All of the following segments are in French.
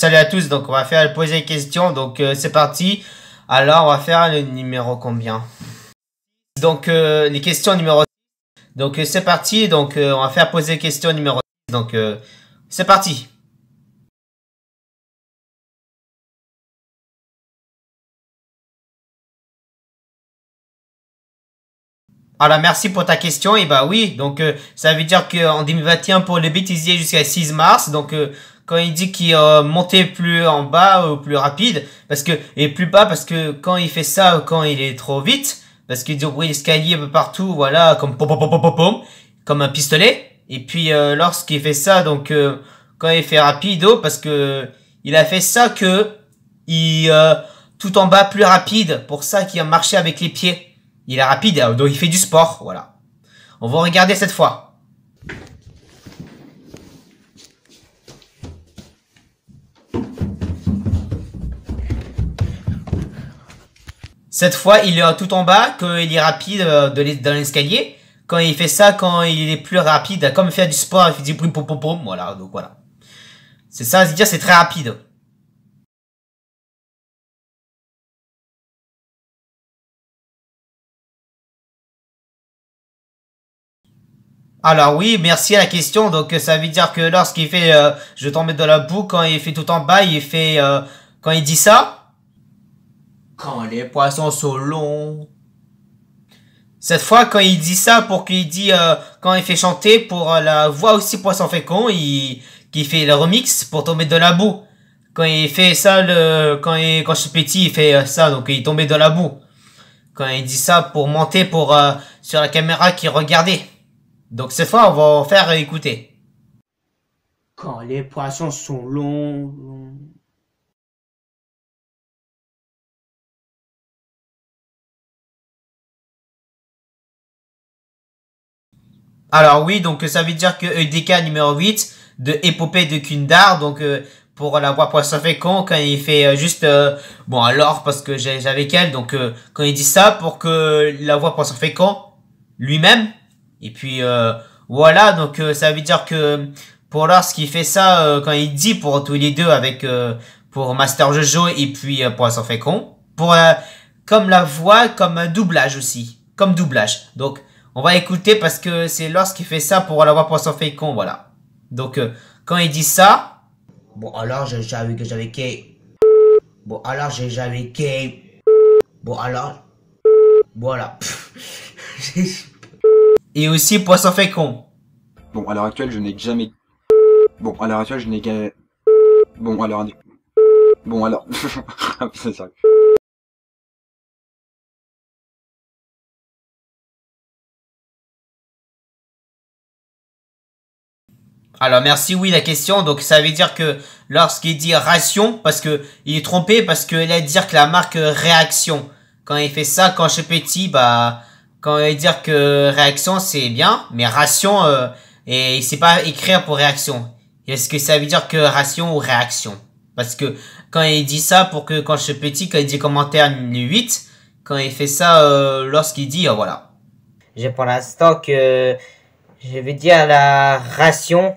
Salut à tous, donc on va faire poser les questions, donc euh, c'est parti. Alors on va faire le numéro combien Donc euh, les questions numéro... 6, Donc euh, c'est parti, donc on va faire poser les questions numéro... Donc c'est parti Alors merci pour ta question. Et eh bah ben oui, donc ça veut dire qu'en 2021 pour les bêtisier jusqu'à 6 mars, donc quand il dit qu'il euh, montait plus en bas ou plus rapide, parce que et plus bas parce que quand il fait ça, quand il est trop vite, parce qu'il dit l'escalier un peu partout, voilà, comme pom pom pom pom pom, comme un pistolet. Et puis euh, lorsqu'il fait ça, donc euh, quand il fait rapido, oh, parce que il a fait ça que il euh, tout en bas plus rapide, pour ça qu'il a marché avec les pieds. Il est rapide, hein, donc il fait du sport, voilà. On va regarder cette fois. Cette fois, il est tout en bas, qu'il est rapide euh, dans l'escalier. Quand il fait ça, quand il est plus rapide, comme faire du sport, il fait du bruit, pom, voilà, donc voilà. C'est ça, c'est dire, c'est très rapide. Alors oui, merci à la question. Donc ça veut dire que lorsqu'il fait euh, je tombe dans la boue, quand il fait tout en bas, il fait euh, quand il dit ça, quand les poissons sont longs. Cette fois, quand il dit ça, pour qu'il dit, euh, quand il fait chanter pour euh, la voix aussi poisson fécond, il, qui fait le remix pour tomber dans la boue. Quand il fait ça, le, quand il, quand je suis petit, il fait euh, ça, donc il tombait de la boue. Quand il dit ça pour monter pour, sur la caméra qui regardait. Donc cette fois, on va en faire écouter. Quand les poissons sont longs. Alors oui, donc ça veut dire que EDK numéro 8 de Épopée de Kundar, donc euh, pour la voix poisson con quand il fait euh, juste euh, bon alors parce que j'avais qu'elle, donc quand il dit ça pour que la voix poisson fécond lui-même et puis voilà, donc ça veut dire que pour lorsqu'il fait ça quand il dit pour tous les deux avec pour Master Jojo et puis poisson con pour comme la voix comme un doublage aussi, comme doublage. Donc on va écouter parce que c'est lorsqu'il fait ça pour aller pour Poisson fécond, voilà. Donc, euh, quand il dit ça... Bon, alors, j'ai jamais que j'avais Bon, alors, j'ai jamais Bon, alors... Voilà. Et aussi poisson fécond. Bon, à l'heure actuelle, je n'ai jamais... Bon, à l'heure actuelle, je n'ai qu'à... Bon, alors... Bon, alors... c'est ça. Alors merci oui la question. Donc ça veut dire que lorsqu'il dit ration, parce que il est trompé, parce qu'il a dire que la marque réaction. Quand il fait ça, quand je suis petit, bah quand il dire que réaction c'est bien, mais ration euh, et il sait pas écrire pour réaction. Est-ce que ça veut dire que ration ou réaction Parce que quand il dit ça pour que quand je suis petit, quand il dit commentaire 8, quand il fait ça euh, lorsqu'il dit euh, voilà. J'ai pour l'instant que je vais dire la ration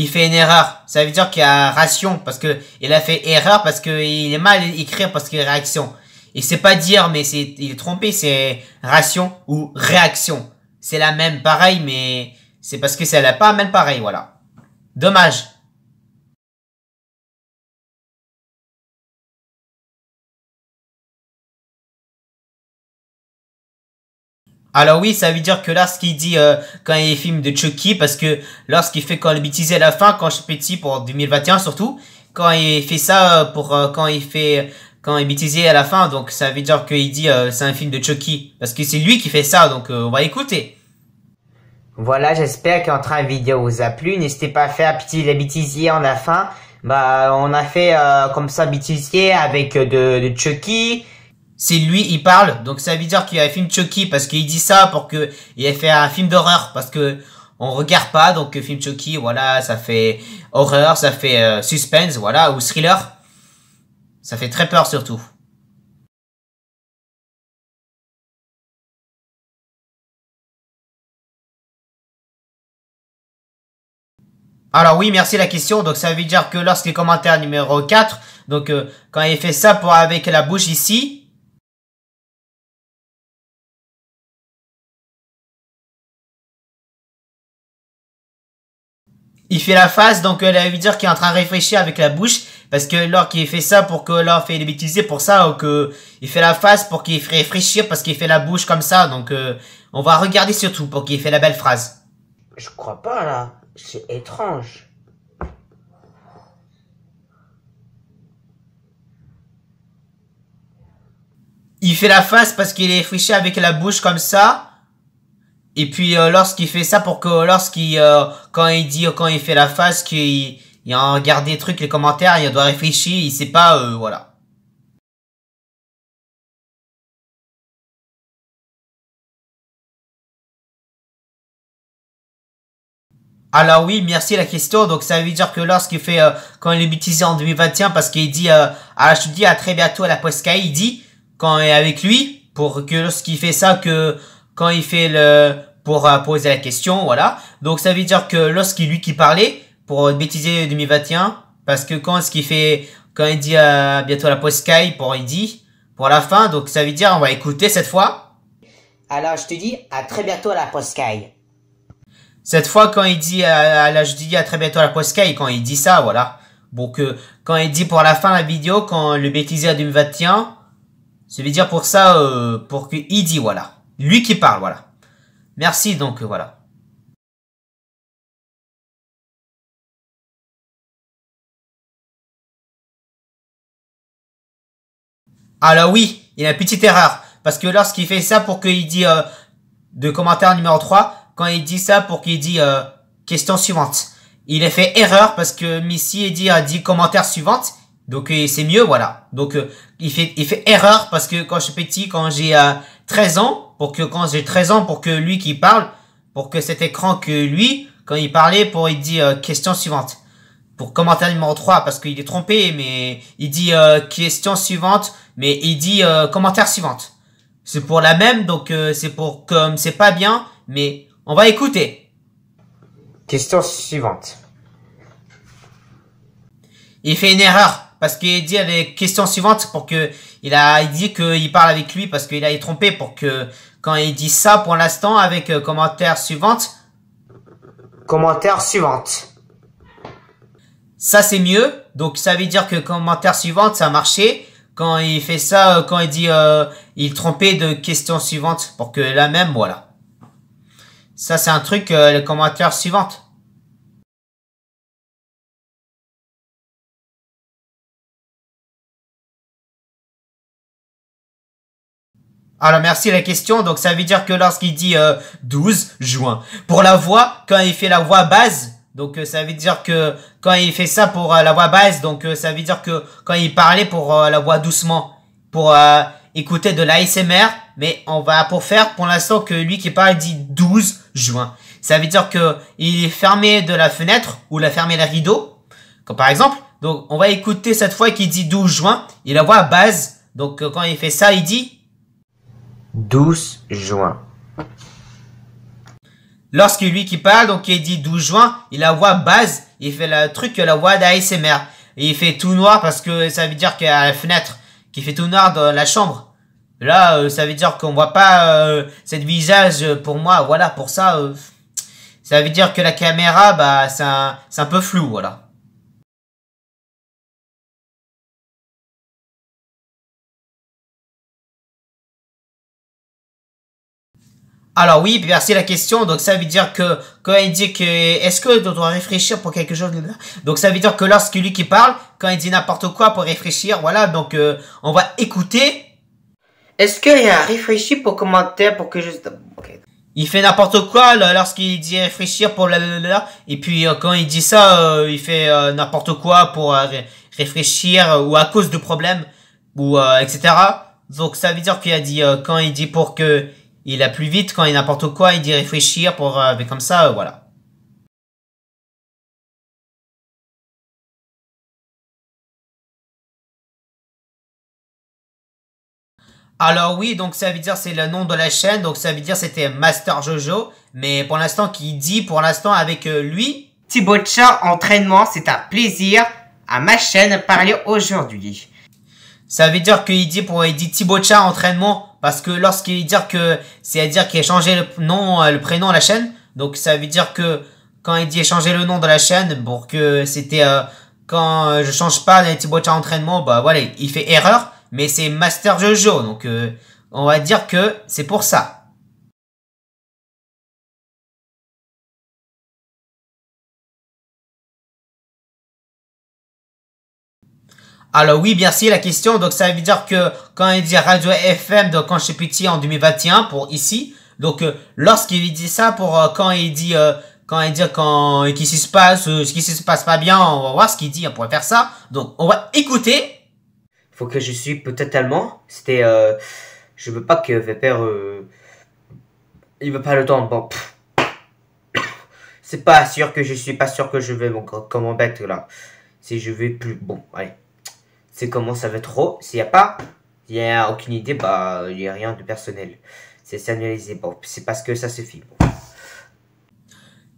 il fait une erreur. Ça veut dire qu'il a ration parce que il a fait erreur parce que il est mal écrit parce qu'il a réaction. Il sait pas dire mais c'est il est trompé, c'est ration ou réaction. C'est la même pareil mais c'est parce que c'est la pas même pareil voilà. Dommage. Alors oui, ça veut dire que là, qu'il dit euh, quand il film de Chucky, parce que lorsqu'il fait quand est bêtise à la fin, quand je suis petit pour 2021 surtout, quand il fait ça euh, pour euh, quand il fait quand il à la fin, donc ça veut dire qu'il dit c'est un film de Chucky, parce que c'est lui qui fait ça, donc on va écouter. Voilà, j'espère qu'entre train vidéo vous a plu. N'hésitez pas à faire petit la bêtisier en la fin. Bah, on a fait comme ça bêtisier avec de, de Chucky c'est lui, il parle. Donc ça veut dire qu'il y a un film Chucky parce qu'il dit ça pour que il ait fait un film d'horreur parce que on regarde pas donc film Chucky voilà, ça fait horreur, ça fait euh, suspense, voilà ou thriller. Ça fait très peur surtout. Alors oui, merci la question. Donc ça veut dire que lorsqu'il les commentaires numéro 4, donc euh, quand il fait ça pour avec la bouche ici, il fait la face, donc euh, la veut dire qu'il est en train de réfléchir avec la bouche, parce que l'or qui fait ça pour que l'or fait bêtises pour ça, ou que il fait la face pour qu'il réfléchisse parce qu'il fait la bouche comme ça, donc euh, on va regarder surtout pour qu'il fait la belle phrase. Je crois pas là, c'est étrange. Il fait la face parce qu'il est réfléchi avec la bouche comme ça, et puis euh, lorsqu'il fait ça, pour que lorsqu'il euh, quand il dit quand il fait la face, qu'il en regarde des trucs, les commentaires, il doit réfléchir, il sait pas, euh, voilà. Alors oui, merci la question. Donc ça veut dire que lorsqu'il fait quand il est bêtisé en 2021 parce qu'il dit euh, je te dis à très bientôt à la Posca, il dit quand il est avec lui pour que lorsqu'il fait ça que quand il fait le pour euh, poser la question, voilà. Donc ça veut dire que lorsqu'il lui qui parlait, pour euh, bêtiser 2021, parce que quand ce qu'il fait, quand il dit à euh, bientôt la post Sky pour il dit, pour la fin, donc ça veut dire on va écouter cette fois. Alors je te dis à très bientôt à la post Sky. Cette fois quand il dit à, la là, à très bientôt à la post Sky, quand il dit ça, voilà. Donc que quand il dit pour la fin la vidéo, quand le bêtisier à 2021, ça veut dire pour ça, euh, pour qu'il dit voilà, lui qui parle, voilà. Merci donc, voilà. Alors oui, il y a une petite erreur. Parce que lorsqu'il fait ça pour qu'il dit euh, de commentaire numéro 3, quand il dit ça pour qu'il dit euh, question suivante. Il a fait erreur parce que Missy a dit, commentaire suivante. Donc euh, c'est mieux, voilà. Donc il, fait, il fait erreur parce que quand je suis petit, quand j'ai 13 ans, pour que quand j'ai 13 ans, pour que lui qui parle, pour que cet écran que lui, quand il parlait, pour il dit euh, question suivante. Pour commentaire numéro 3, parce qu'il est trompé, mais il dit euh, question suivante, mais il dit euh, commentaire suivante. C'est pour la même, donc c'est pour comme c'est pas bien, mais on va écouter. Question suivante. Il fait une erreur, parce qu'il dit avec questions suivante pour que il a dit qu'il parle avec lui parce qu'il a été trompé pour que quand il dit ça pour l'instant avec euh, commentaire suivante. Commentaire suivante. Ça c'est mieux. Donc ça veut dire que commentaire suivante ça a marché. Quand il fait ça, euh, quand il dit euh, il trompait de question suivante pour que la même voilà. Ça c'est un truc le commentaire suivante. Alors merci la question. Donc ça veut dire que lorsqu'il dit 12 euh, juin, pour la voix, quand il fait la voix base, donc euh, ça veut dire que quand il fait ça pour euh, la voix base, donc ça veut dire que quand il parlait pour la voix doucement, pour écouter de l'ASMR, mais on va pour faire pour l'instant que lui qui parle dit 12 juin. Ça veut dire que il est fermé de la fenêtre ou il a fermé la rideau, comme par exemple. Donc on va écouter cette fois qu'il dit 12 juin et la voix base, Donc quand il fait ça, il dit 12 juin. Lorsque lui qui parle, donc il dit 12 juin, il a la voix base, il fait le truc que la voix d'ASMR. Et il fait tout noir parce que ça veut dire qu'il y a la fenêtre, qu'il fait tout noir dans la chambre. Là, euh, ça veut dire qu'on voit pas euh, cette visage euh, pour moi, voilà, pour ça. Euh, ça veut dire que la caméra, bah, c'est un, un peu flou, voilà. Alors oui, merci la question. Donc ça veut dire que quand il dit que est-ce que on doit réfléchir pour quelque chose Donc ça veut dire que lorsque lui qui parle, quand il dit n'importe quoi pour réfléchir, voilà. Donc euh, on va écouter. Est-ce qu'il a réfléchi pour commenter pour que juste Il fait n'importe quoi lorsqu'il dit réfléchir pour la, et puis euh, quand il dit ça, euh, il fait n'importe quoi pour réfléchir ou à cause de problèmes ou etc. Donc ça veut dire qu'il a dit quand il dit pour que il a plus vite quand il n'importe quoi, il dit réfléchir pour euh, comme ça, euh, voilà. Alors oui, donc ça veut dire c'est le nom de la chaîne, donc ça veut dire c'était Master Jojo, mais pour l'instant qui dit pour l'instant avec euh, lui. Tibocha entraînement, c'est un plaisir à ma chaîne parler aujourd'hui. Ça veut dire qu'il dit pour il dit Tibocha entraînement parce que lorsqu'il dit que, c'est-à-dire qu'il a changé le nom, euh, le prénom à la chaîne, donc ça veut dire que quand il dit changer le nom de la chaîne, pour que c'était euh, quand euh, je change pas les à entraînement, bah voilà, il fait erreur, mais c'est Master Jojo, donc on va dire que c'est pour ça. Alors oui, bien sûr, la question, donc ça veut dire que quand il dit Radio FM, donc quand je suis petit en 2021 pour ici, donc euh, lorsqu'il dit ça pour euh, euh, quand il dit quand il dit quand qui se passe ce qui se passe pas bien, on va voir ce qu'il dit, on pourrait faire ça. Donc on va écouter. Faut que je suis peut-être allemand. C'était je veux pas que Weber il veut pas le temps. Bon. C'est pas sûr que je suis pas sûr que je vais mon comment bête là. Si je vais plus bon, allez c'est comment ça va être trop. S'il n'y a pas, il n'y a aucune idée, bah, il n'y a rien de personnel. C'est signalisé, Bon, c'est parce que ça suffit. Bon.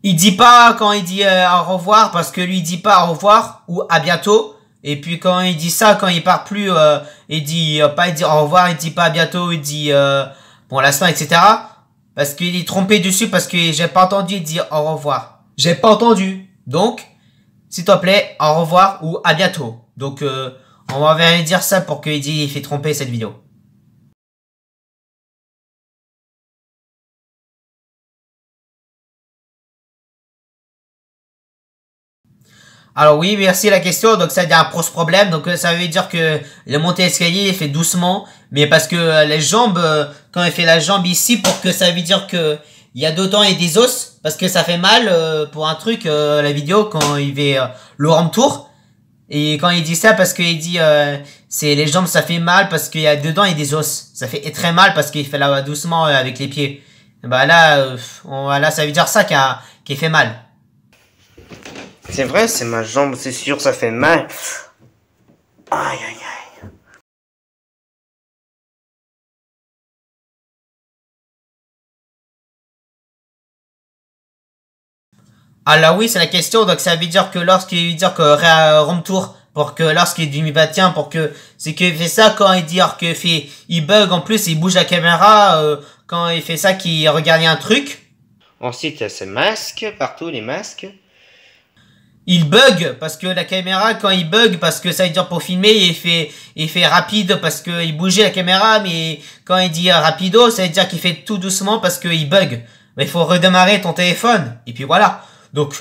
Il dit pas quand il dit euh, au revoir parce que lui il dit pas au revoir ou à bientôt. Et puis quand il dit ça, quand il part plus, euh, il dit euh, pas il dit au revoir, il dit pas à bientôt, il dit euh, bon la semaine, etc. Parce qu'il est trompé dessus parce que j'ai pas entendu dire au revoir. J'ai pas entendu. Donc, s'il te plaît, au revoir ou à bientôt. Donc on va venir dire ça pour que Eddie fait tromper cette vidéo. Alors oui, merci la question. Donc ça a un pro problème. Donc euh, ça veut dire que le monté escalier est fait doucement, mais parce que euh, les jambes, euh, quand il fait la jambe ici, pour que ça veut dire que il y a d'autant et des os, parce que ça fait mal pour un truc la vidéo quand il fait le tour. Et quand il dit ça, parce qu'il dit, euh, c'est les jambes, ça fait mal parce qu'il y a dedans il y a des os. Ça fait très mal parce qu'il fait là doucement euh, avec les pieds. Bah là, euh, on, là, ça veut dire ça qui a, qui fait mal. C'est vrai, c'est ma jambe, c'est sûr, ça fait mal. Aïe aïe aïe. Alors oui, c'est la question. Donc ça veut dire que lorsqu'il veut dire que tour pour que lorsqu'il dit batien pour que c'est qu'il fait ça quand il dit que fait il bug en plus, il bouge la caméra euh, quand il fait ça qu'il regarde un truc. Ensuite, c'est masque partout les masques. Il bug parce que la caméra quand il bug parce que ça veut dire pour filmer il fait il fait rapide parce que il bougeait la caméra mais quand il dit euh, rapido ça veut dire qu'il fait tout doucement parce que il bug. Mais il faut redémarrer ton téléphone et puis voilà. Donc,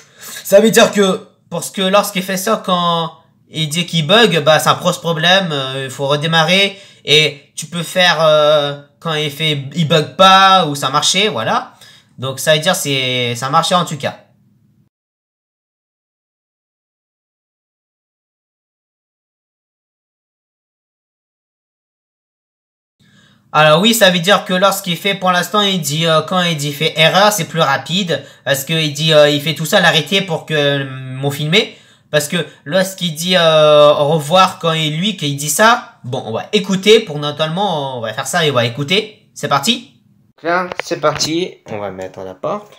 ça veut dire que, parce que lorsqu'il fait ça, quand il dit qu'il bug, bah, ça pose problème, euh, il faut redémarrer, et tu peux faire, euh, quand il fait, il bug pas, ou ça marchait, voilà. Donc, ça veut dire c'est, ça marchait en tout cas. Alors oui, ça veut dire que lorsqu'il fait, pour l'instant, il dit euh, quand il dit fait erreur, c'est plus rapide parce que il dit euh, il fait tout ça l'arrêter pour que euh, mon m'ont filmé parce que lorsqu'il dit au revoir quand il lui qu'il dit ça, bon, on va écouter pour notamment on va faire ça et on va écouter. C'est parti. c'est parti. On va mettre la porte.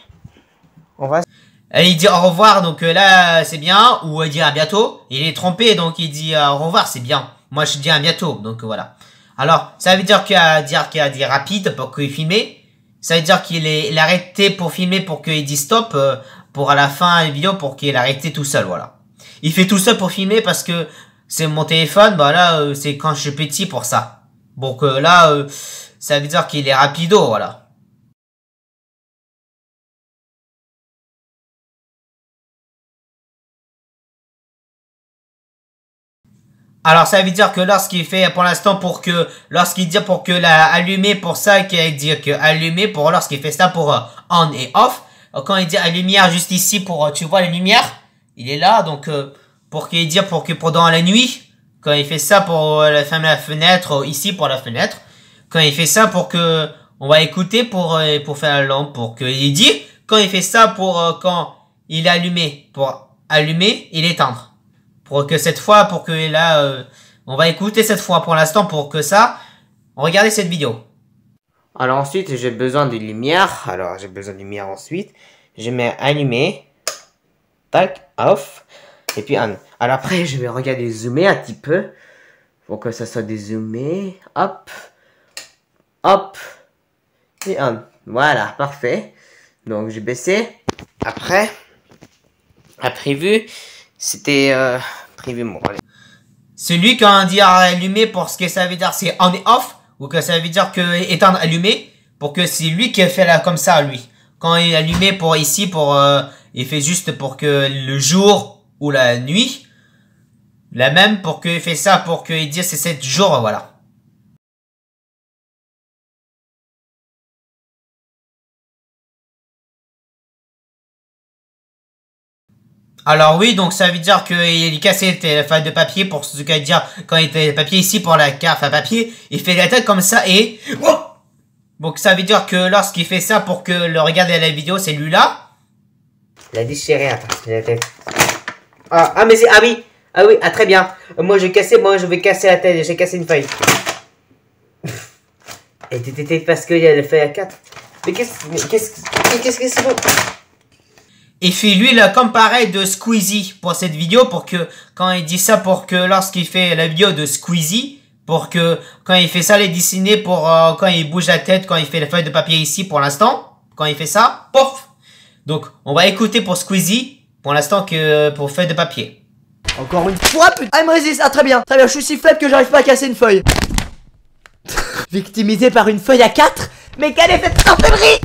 On va. Et il dit au revoir, donc là c'est bien, ou il dit à bientôt. Il est trompé, donc il dit au revoir, c'est bien. Moi je dis à bientôt, donc voilà. Alors, ça veut dire qu'il a, dire qu'il a dit rapide pour qu'il filme. Ça veut dire qu'il est, a arrêté pour filmer pour qu'il dise stop, euh, pour à la fin la vidéo pour qu'il arrête tout seul, voilà. Il fait tout seul pour filmer parce que c'est mon téléphone, bah là, euh, c'est quand je suis petit pour ça. Donc que euh, là, ça veut dire qu'il est rapido, voilà. Alors ça veut dire que lorsqu'il fait pour l'instant pour que lorsqu'il dit pour que la allumer pour ça qu'il dit que allumer pour lorsqu'il fait ça pour euh, on et off euh, quand il dit la lumière juste ici pour euh, tu vois la lumière il est là donc pour qu'il dit pour que pendant la nuit quand il fait ça pour la fermer la fenêtre ici pour la fenêtre quand il fait ça pour que on va écouter pour pour faire la lampe pour que il dit quand il fait ça pour quand il est allumé pour allumer il est éteindre pour que cette fois, pour que là, euh, on va écouter cette fois pour l'instant pour que ça, regardez cette vidéo. Alors ensuite, j'ai besoin de lumière. Alors j'ai besoin de lumière ensuite. Je mets allumer, tac, off, et puis on. Alors après, je vais regarder zoomer un petit peu pour que ça soit dézoomé. Hop, hop, et on. Voilà, parfait. Donc j'ai baissé. Après, après vu, c'était euh, celui qui a un allumé pour ce que ça veut dire, c'est on et off, ou que ça veut dire que éteindre allumé, pour que c'est lui qui fait là comme ça, lui. Quand il est allumé pour ici, pour, euh, il fait juste pour que le jour ou la nuit, la même pour qu'il fait ça, pour qu'il dise c'est sept jours, voilà. Alors oui, donc ça veut dire qu'il cassé la feuille de papier pour ce que dire quand il fait le papier ici pour la carte à papier, il fait la tête comme ça et oh donc ça veut dire que lorsqu'il fait ça pour que le regard à la vidéo c'est lui là. La déchiré la tête. Ah, ah, mais c'est ah oui ah oui ah très bien. Moi je cassais moi je vais casser la tête j'ai cassé une feuille. et t'étais parce qu'il y a la feuille à 4 Mais qu'est-ce qu'est-ce qu'est-ce que c'est et fait lui là comme pareil de Squeezie pour cette vidéo pour que quand il dit ça pour que lorsqu'il fait la vidéo de Squeezie pour que quand il fait ça les dessiner pour euh, quand il bouge la tête quand il fait la feuille de papier ici pour l'instant quand il fait ça pof donc on va écouter pour Squeezie pour l'instant que euh, pour feuille de papier encore une fois putain ah, ah très bien très bien je suis si faible que j'arrive pas à casser une feuille victimisé par une feuille à 4 mais quelle est cette sorcellerie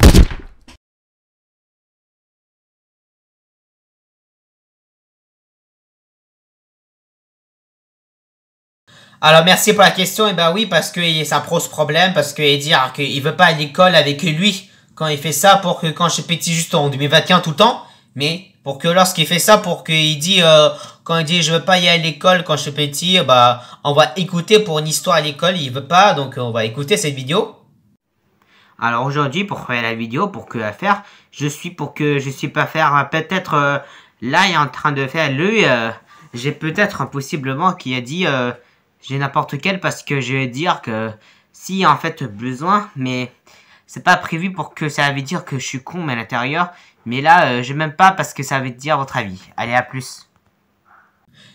Alors, merci pour la question. Et eh ben oui, parce que ça pose problème, parce qu'il dit qu'il veut pas à l'école avec lui quand il fait ça pour que quand je petit juste en 2021 tout le temps, mais pour que lorsqu'il fait ça, pour qu'il dit, euh, quand il dit je veux pas y aller à l'école quand je suis petit, bah, on va écouter pour une histoire à l'école, il veut pas, donc on va écouter cette vidéo. Alors aujourd'hui, pour faire la vidéo, pour que la faire, je suis pour que je suis pas faire, euh, peut-être, euh, là, il est en train de faire lui, j'ai peut-être, possiblement, qui a dit, j'ai n'importe quel parce que je vais dire que si en fait besoin, mais c'est pas prévu pour que ça veut dire que je suis con mais à l'intérieur. Mais là, j'ai euh, je m'aime pas parce que ça veut dire votre avis. Allez, à plus.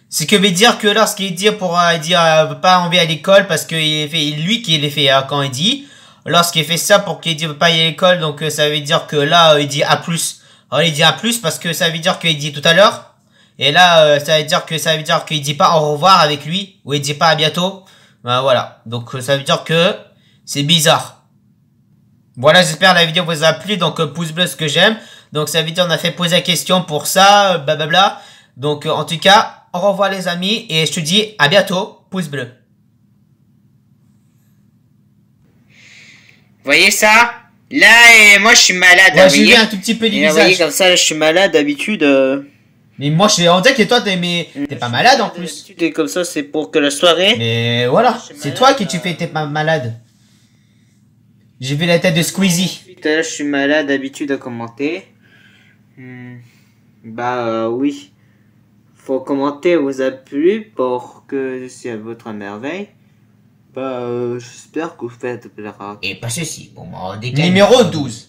Ce que veut dire que lorsqu'il dit pour euh, dire euh, pas envie à l'école parce que il fait lui qui l'a fait quand il dit. Lorsqu'il fait ça pour qu'il dit pas aller à l'école, donc ça veut dire que là il dit à plus. Alors, il dit à plus parce que ça veut dire qu'il dit tout à l'heure. Et là, euh, ça veut dire que ça veut dire qu'il dit pas au revoir avec lui ou il dit pas à bientôt. Ben voilà. Donc euh, ça veut dire que c'est bizarre. Voilà, j'espère la vidéo vous a plu. Donc euh, pouce bleu ce que j'aime. Donc ça veut dire on a fait poser la question pour ça, blablabla. Donc en tout cas, au revoir les amis et je te dis à bientôt. Pouce bleu. voyez ça Là, moi je suis malade. Ouais, j'ai un tout petit peu du comme ça, je suis malade d'habitude. Mais moi, je, on dirait que toi, t'es, mais, t'es pas malade en plus. Tu es comme ça, c'est pour que la soirée. Mais voilà, c'est toi qui tu fais, t'es pas malade. J'ai vu la tête de Squeezie. Putain, je suis malade, d'habitude à commenter. Hmm. Bah euh, oui. Faut commenter vous a plu pour que je suis à votre merveille. Bah euh, j'espère que vous faites plaisir. Et pas ceci, bon, bah, Numéro 12.